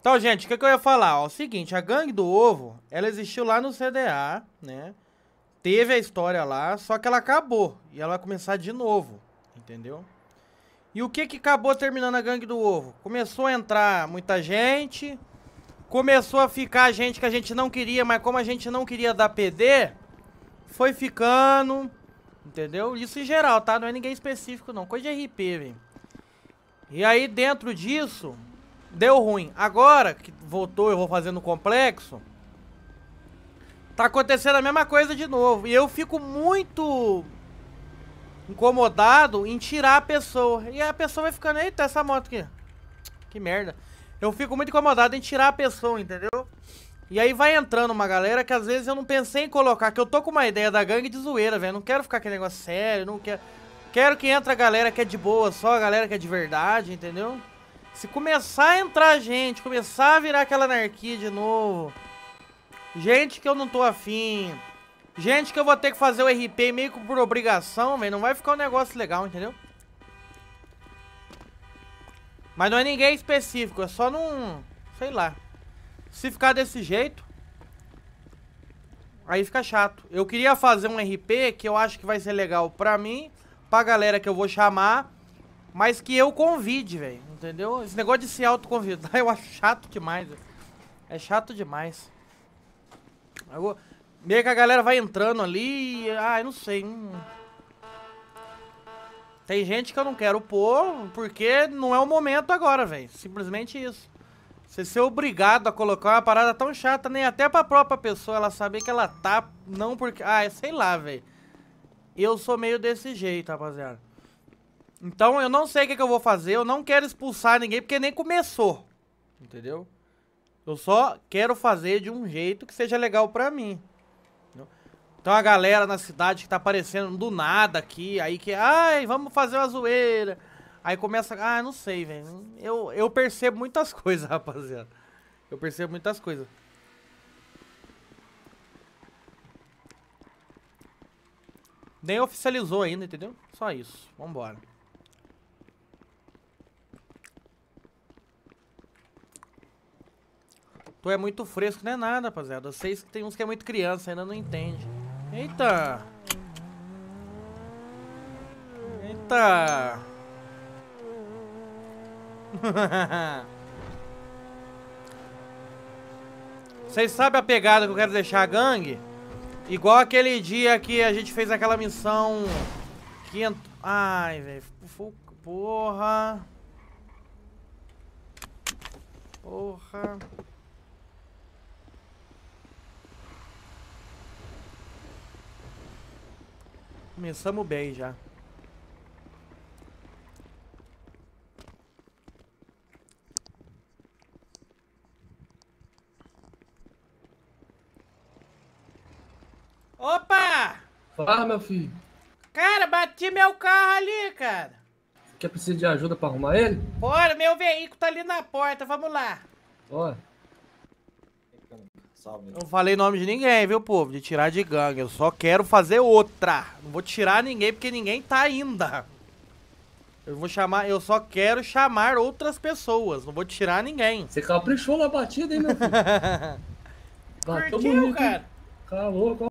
Então, gente, o que, que, eu ia falar? Ó, o seguinte, a gangue do ovo, ela existiu lá no CDA, né? Teve a história lá, só que ela acabou. E ela vai começar de novo, entendeu? E o que que acabou terminando a gangue do ovo? Começou a entrar muita gente, começou a ficar gente que a gente não queria, mas como a gente não queria dar PD, foi ficando, entendeu? Isso em geral, tá? Não é ninguém específico, não. Coisa de RP, velho. E aí, dentro disso, Deu ruim. Agora que voltou, eu vou fazer no complexo. Tá acontecendo a mesma coisa de novo. E eu fico muito incomodado em tirar a pessoa. E a pessoa vai ficando, eita, essa moto aqui. Que merda. Eu fico muito incomodado em tirar a pessoa, entendeu? E aí vai entrando uma galera que às vezes eu não pensei em colocar, que eu tô com uma ideia da gangue de zoeira, velho. Não quero ficar aquele negócio sério, não quero. Quero que entre a galera que é de boa, só a galera que é de verdade, entendeu? Se começar a entrar gente, começar a virar aquela anarquia de novo, gente que eu não tô afim, gente que eu vou ter que fazer o RP meio que por obrigação, velho, não vai ficar um negócio legal, entendeu? Mas não é ninguém específico, é só num... sei lá. Se ficar desse jeito, aí fica chato. Eu queria fazer um RP que eu acho que vai ser legal pra mim, pra galera que eu vou chamar mas que eu convide, velho. Entendeu? Esse negócio de se autoconvidar eu acho chato demais. Véio. É chato demais. Eu, meio que a galera vai entrando ali e... Ah, eu não sei. Hum. Tem gente que eu não quero pôr porque não é o momento agora, velho. Simplesmente isso. Você ser obrigado a colocar uma parada tão chata, nem até pra própria pessoa ela saber que ela tá... Não porque... Ah, sei lá, velho. Eu sou meio desse jeito, rapaziada. Então eu não sei o que, que eu vou fazer, eu não quero expulsar ninguém porque nem começou, entendeu? Eu só quero fazer de um jeito que seja legal pra mim. Então a galera na cidade que tá aparecendo do nada aqui, aí que, ai, vamos fazer uma zoeira. Aí começa, ah, não sei, velho. Eu, eu percebo muitas coisas, rapaziada. Eu percebo muitas coisas. Nem oficializou ainda, entendeu? Só isso. Vambora. Tu é muito fresco, não é nada, rapaziada. Eu sei que tem uns que é muito criança, ainda não entende. Eita! Eita! Vocês sabem a pegada que eu quero deixar a gangue? Igual aquele dia que a gente fez aquela missão... Que ent... Ai, velho. Porra. Porra. Começamos bem já. Opa! Fala, meu filho. Cara, bati meu carro ali, cara. quer precisar de ajuda pra arrumar ele? Bora, meu veículo tá ali na porta, vamos lá. Bora. Salve. Não falei nome de ninguém, viu, povo? De tirar de gangue. Eu só quero fazer outra. Não vou tirar ninguém porque ninguém tá ainda. Eu vou chamar, eu só quero chamar outras pessoas. Não vou tirar ninguém. Você caprichou na batida, hein, meu filho? Bateu Curtiu, bonito, cara. Calou, tá